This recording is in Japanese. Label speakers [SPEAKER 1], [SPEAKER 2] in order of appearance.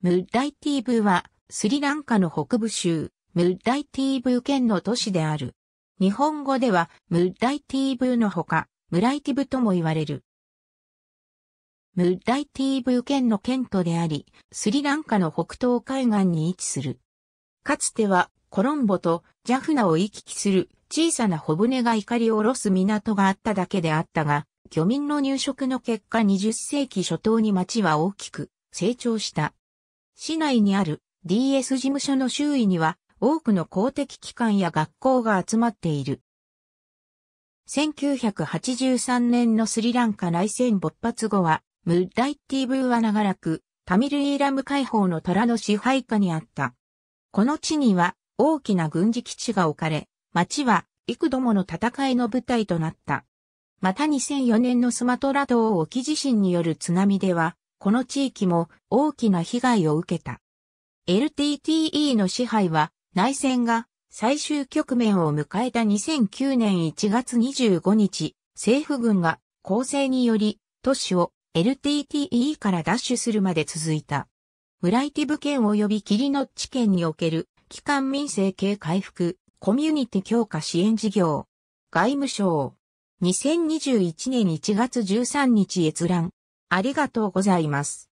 [SPEAKER 1] ムッダイティーブは、スリランカの北部州、ムッダイティーブ県の都市である。日本語では、ムッダイティーブのほか、ムライティブとも言われる。ムッダイティーブ県の県都であり、スリランカの北東海岸に位置する。かつては、コロンボとジャフナを行き来する小さな小舟が怒りを下ろす港があっただけであったが、漁民の入植の結果20世紀初頭に町は大きく成長した。市内にある DS 事務所の周囲には多くの公的機関や学校が集まっている。1983年のスリランカ内戦勃発後は、ムッダイティブーは長らく、タミルイーラム解放の虎の支配下にあった。この地には大きな軍事基地が置かれ、町は幾度もの戦いの舞台となった。また2004年のスマトラ島沖地震による津波では、この地域も大きな被害を受けた。LTTE の支配は内戦が最終局面を迎えた2009年1月25日、政府軍が攻勢により都市を LTTE から奪取するまで続いた。ムライティブ県及びキリノッチ県における機関民生系回復、コミュニティ強化支援事業。外務省。2021年1月13日閲覧。ありがとうご
[SPEAKER 2] ざいます。